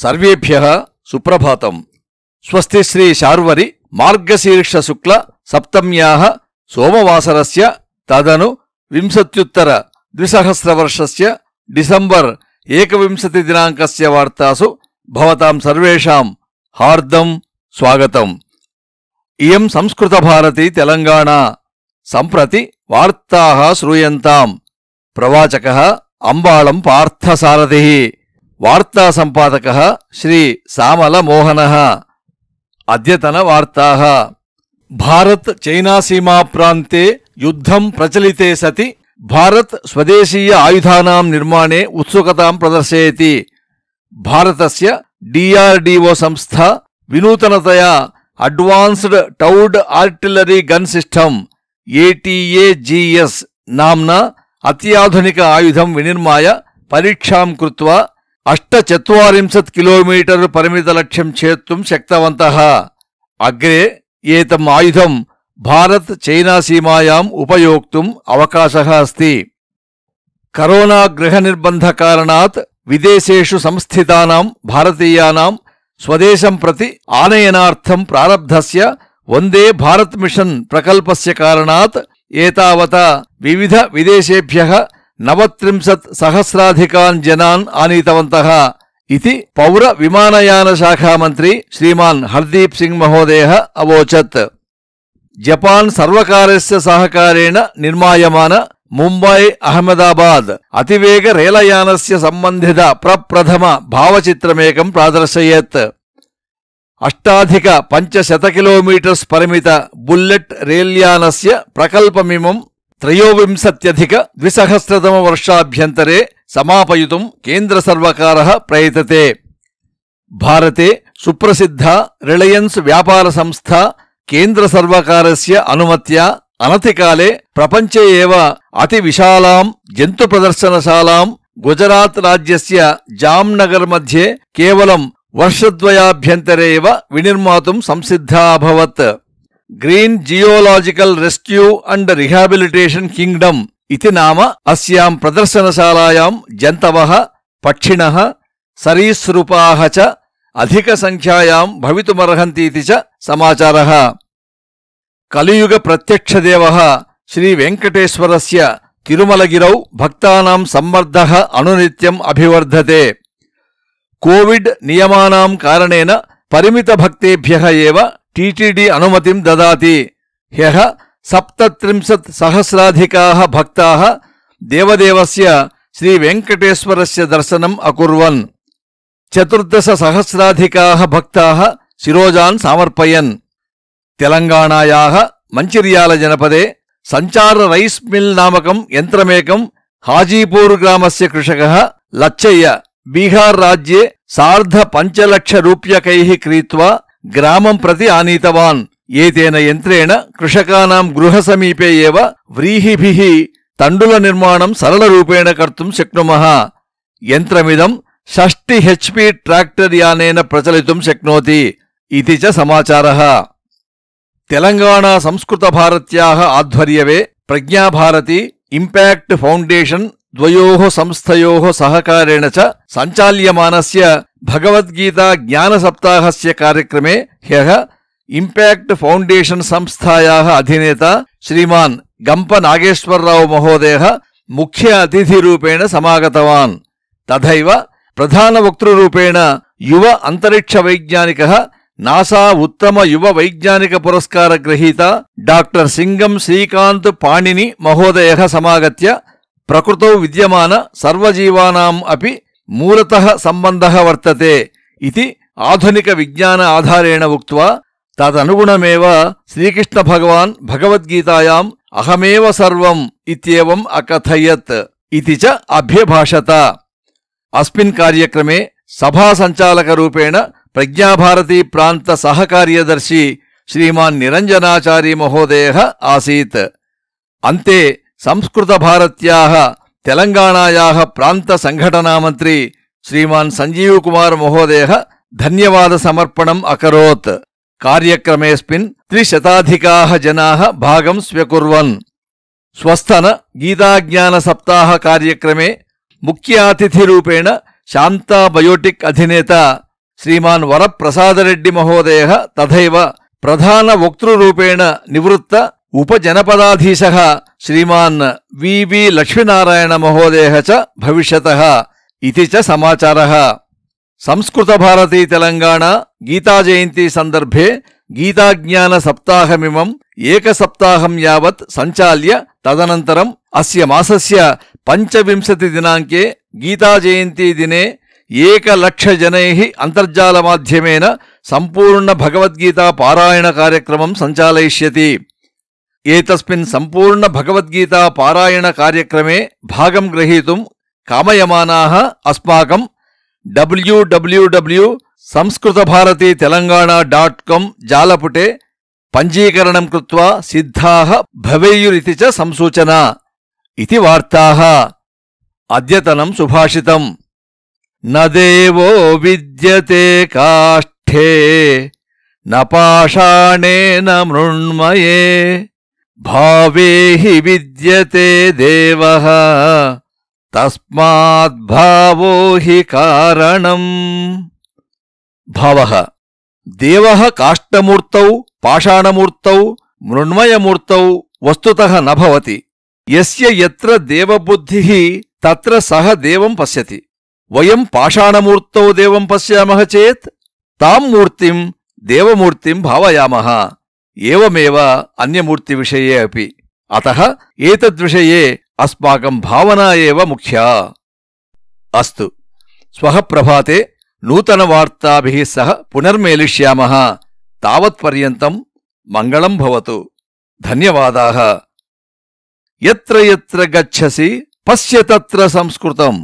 సర్వేభ్య సుప్రభాతం స్వస్తి శ్రీ శార్వరి మార్గశీర్ష శుక్ల సప్తమ్యా సోమవాసరస్య తదను వింశత్యుత్తర ద్విసహస్రవర్షస్య డిసెంబర్ ఏకవింశతి దినాంకస్య వార్తాసు భవతాం సర్వేషాం హార్దం స్వాగతం ఇయం సంస్కృతభారతి తెలంగాణ సంప్రతి వార్తా శ్రూయంతాం ప్రవాచక అంబాళం పార్థసారథి వార్తా సంపాదక శ్రీ సామల మోహన అద్యతన వార్తా భారత్ చైనా సీమా ప్రాంతే యుద్ధం ప్రచలితే సతి భారత్ స్వదేశీయ ఆయుధానాం నిర్మాణే ఉత్సుకతాం ప్రదర్శయతి భారతస్య డిఆర్డిఓ సంస్థ వినూతనతయా advanced towed artillery gun system ATAGS నామ్న అత్యాధునిక ఆయుధం వినిర్మాయ పరీక్షాం కృత్వా అష్టచత్వరింశత్ కిలోమీటర్ పరిమితలక్ష్యం చేత్తుం శక్తవంత అగ్రే ఏతం ఆయుధం భారత్ చైనా సీమాయాం ఉపయోక్తుం అవకాశ అస్తి కరోనా గృహ నిర్బంధ కారణాత్ విదేశేషు సంస్థితానాం భారతీయానాం స్వదేశం ప్రతి ఆనయనార్థం ప్రారబ్ధస్య వందే భారత్ మిషన్ ప్రకల్పస్య కారణాత్ ఏతావత వివిధ విదేశేభ్య నవత్రింశత్ సహస్రాధికాన్ జనాన్ ఆనీతవంతః ఇది పౌర విమానయాన శాఖా మంత్రి శ్రీమాన్ హర్దీప్ సింగ్ మహోదయ అవోచత్ జపాన్ సర్వకారస్య సహకారేణ నిర్మాయమాన ముంబై అహ్మదాబాద్ అతివేగ రేలయానస్య సంబంధిత ప్రప్రథమ భావచిత్రమేకం ప్రాదర్శయత్ అష్టాధిక పంచశత కిలోమీటర్స్ పరిమిత బుల్లెట్ రేల్యానస్య ప్రకల్పమిమం त्रयोविंशत्यधिक द्विसहस्रतमवर्षाभ्यन्तरे समापयितुं केन्द्रसर्वकारः प्रयतते भारते सुप्रसिद्धा रिलयन्स् व्यापारसंस्था केन्द्रसर्वकारस्य अनुमत्या అనతికాలే ప్రపంచే ఏవ అతివిశాలాం జంతు ప్రదర్శనశాలాం గుజరాత్ రాజ్యస్య జామ్నగర్ మధ్యే కేవలం వర్షద్వయాభ్యంతరే వినిర్మాతుం సంసిద్ధా అభవత్ green geological rescue and rehabilitation kingdom ఇది నామ అస్యాం ప్రదర్శనశాలాయాం జంతవ పక్షిణ సరీసృపా చ అధిక సంఖ్యాయాం భవితుమర్హంతీతి చ సమాచార కలియుగ ప్రత్యక్షదేవ శ్రీ తిరుమలగిరౌ భక్తానాం సమ్మర్ద అనునిత్యం అభివర్ధతే కోవిడ్ నియమానాం కారణేన పరిమిత భక్తేభ్య ఏవ టీటీడీ అనుమతిం దదాతి హ్యహ సప్తత్రింశత్ సహస్రాధికా భక్తా దేవదేవస్య శ్రీ వెంకటేశ్వరస్య దర్శనం అకుర్వన్ చతుర్దశ సహస్రాధికా భక్తా శిరోజాన్ సమర్పయన్ తెలంగాణాయా మంచిర్యాల జనపదే సంచార రైస్ మిల్ నామకం యంత్రమేకం హాజీపూర్ గ్రామస్య కృషక లచ్చయ్య బీహార్ రాజ్యే సార్ధ పంచలక్ష రూప్యకై క్రీత్వా గ్రామం ప్రతి ఆనీతవాన్ ఏతేన యంత్రేణ కృషకానాం గృహ సమీపే ఏవ వ్రీహిభిః తండుల నిర్మాణం సరళరూపేణ కర్తుం శక్నుమః యంత్రమిదం షష్టి హెచ్పి ట్రాక్టర్ యానేన ప్రచలితుం శక్నోతి ఇది చ సమాచారः తెలంగాణ భారత్యా ఆధ్వర్యవే ప్రజ్ఞాభారతి ఇంపాక్ట్ ఫౌండేషన్ ద్వయోः సంస్థయోः సహకారేణ చ సంచాల్యమానస్య భగవద్గీతా జ్ఞాన సప్తాహస్య కార్యక్రమే హ్యహ ఇంపాక్ట్ ఫౌండేషన్ సంస్థాయా అధినేత శ్రీమాన్ గంప నాగేశ్వరరావు మహోదయ ముఖ్య అతిథిరూపేణ సమాగతవాన్ తథైవ ప్రధాన వక్తృరూపేణ యువ అంతరిక్ష వైజ్ఞానిక నాసా ఉత్తమ యువ వైజ్ఞానిక పురస్కార గ్రహీత డాక్టర్ సింగం శ్రీకాంత్ పాణిని మహోదయ సమాగత్య ప్రకృతౌ విద్యమాన సర్వజీవానాం అపి మూలతः సంబంధ వర్తతే ఇది ఆధునిక విజ్ఞాన ఆధారేణ ఉక్త్వా తదనుగుణమేవ శ్రీకృష్ణ భగవాన్ భగవద్గీతాయాం అహమేవ సర్వం ఇత్యేవం అకథయత్ ఇది చ అభ్యభాషత అస్మిన్ కార్యక్రమే సభాసంచాలకరూపేణ సంచాలక ప్రజ్ఞాభారతీ ప్రాంత సహకార్యదర్శి శ్రీమాన్ నిరంజనాచారి మహోదయ ఆసీత్ అంతే సంస్కృతభారత్యా తెలంగాణాయాः प्रान्तसङ्घटनामन्त्री श्रीमान् सञ्जीवकुमारमहोदयः धन्यवादसमर्पणम् अकरोत् कार्यक्रमेऽस्मिन् त्रिशताधिकाः जनाः भागं स्व्यकुर्वन् स्वस्थन गीताज्ञानसप्ताहकार्यक्रमे मुख्यातिथिरूपेण శాంతా బయోటిక్ అధినేత శ్రీమాన్ వరప్రసాదరెడ్డి మహోదయ తథైవ ప్రధాన వక్తృరూపేణ నివృత్త उपजनपदाधीशः श्रीमान् वि वि महोदय च भविष्यतः इति च समाचारः गीताज्ञान गीताजयन्तीसन्दर्भे एक एकसप्ताहं यावत् सञ्चाल्य तदनन्तरम् अस्य मासस्य पञ्चविंशतिदिनाङ्के गीताजयन्तीदिने एकलक्षजनैः अन्तर्जालमाध्यमेन सम्पूर्णभगवद्गीतापारायणकार्यक्रमं सञ्चालयिष्यति ఏతస్మిన్ సంపూర్ణ భగవద్గీతా పారాయణ కార్యక్రమే భాగం గ్రహీతుం కామయమానా అస్మాకం W W W Samskritabharati Telangana dot com జాలపుటే పంజీకరణం కృత్వా సిద్ధా భవేయురితి చ సంసూచన ఇది వార్తా అద్యతనం సుభాషితం నదేవో విద్యతే కాష్ఠే న పాషాణేన మృణ్మయే భావే హి విద్యతే దేవ తస్మాద్భావో హి కారణం భావ దేవ కాష్టమూర్త పాషాణమూర్త మృణ్మయమూర్త వస్తుత నభవతి ఎత్ర దేవబుద్ధి త్ర సహ దేవం పశ్యతి వయం పాషాణమూర్తౌ దేవం పశ్యామః చేత్ తాం మూర్తిం దేవమూర్తిం భావయామ ఏవమేవ విషయే అపి అత ఏతద్విషయే అస్మాకం భావనా ఏవ ముఖ్యా అస్తు శ్వః నూతనవార్తాభి సహ పునర్మేలిష్యామः తావత్పర్యంతం మంగళం భవతు ధన్యవాదా ఎత్ర యత్ర గచ్చసి పశ్య తత్ర సంస్కృతం